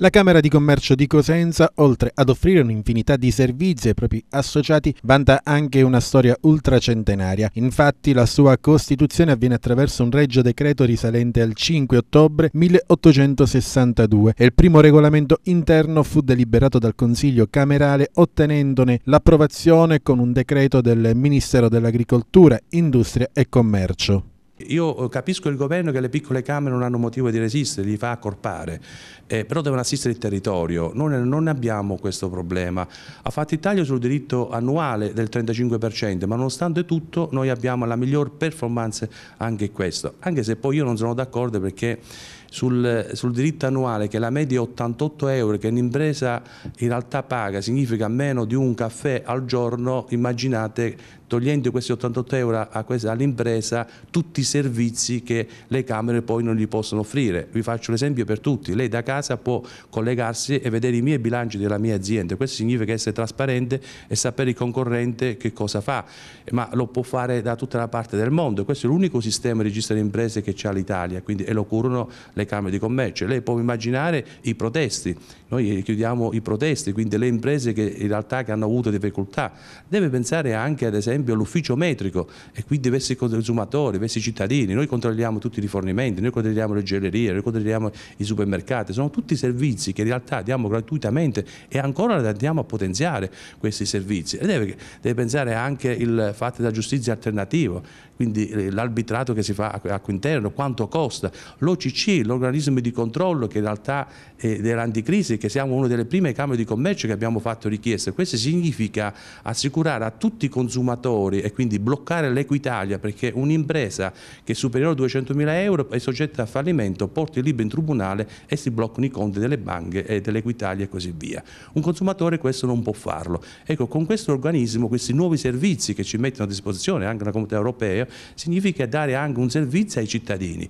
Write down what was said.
La Camera di Commercio di Cosenza, oltre ad offrire un'infinità di servizi ai propri associati, vanta anche una storia ultracentenaria. Infatti la sua costituzione avviene attraverso un regio decreto risalente al 5 ottobre 1862 e il primo regolamento interno fu deliberato dal Consiglio Camerale ottenendone l'approvazione con un decreto del Ministero dell'Agricoltura, Industria e Commercio. Io eh, capisco il governo che le piccole Camere non hanno motivo di resistere, li fa accorpare, eh, però devono assistere il territorio, noi non abbiamo questo problema. Ha fatto il taglio sul diritto annuale del 35%, ma nonostante tutto noi abbiamo la miglior performance anche in questo, anche se poi io non sono d'accordo perché sul, sul, diritto annuale che la media è 88 euro che un'impresa in realtà paga significa meno di un caffè al giorno immaginate togliendo questi 88 euro all'impresa tutti i servizi che le Camere poi non gli possono offrire. Vi faccio un esempio per tutti, lei da casa può collegarsi e vedere i miei bilanci della mia azienda, questo significa essere trasparente e sapere il concorrente che cosa fa, ma lo può fare da tutta la parte del mondo, questo è l'unico sistema di registro delle imprese che c'è l'Italia e lo curano le Camere di Commercio. Lei può immaginare i protesti, noi chiudiamo i protesti, quindi le imprese che in realtà che hanno avuto difficoltà, deve pensare anche ad esempio esempio l'ufficio metrico e qui diversi consumatori, diversi cittadini, noi controlliamo tutti i rifornimenti, noi controlliamo le gioiellerie, noi controlliamo i supermercati, sono tutti servizi che in realtà diamo gratuitamente e ancora andiamo a potenziare questi servizi. E deve, deve pensare anche il fatto della giustizia alternativa, quindi eh, l'arbitrato che si fa a Quinterno, quanto costa, l'OCC, l'organismo di controllo che in realtà è dell'anticrisi, che siamo una delle prime camere di commercio che abbiamo fatto richieste. Questo significa assicurare a tutti i consumatori consumatori e quindi bloccare l'Equitalia perché un'impresa che è superiore a 200.000 euro è soggetta a fallimento, porta il libro in tribunale e si bloccano i conti delle banche e dell'Equitalia e così via. Un consumatore questo non può farlo. Ecco, con questo organismo, questi nuovi servizi che ci mettono a disposizione anche la Comunità Europea, significa dare anche un servizio ai cittadini.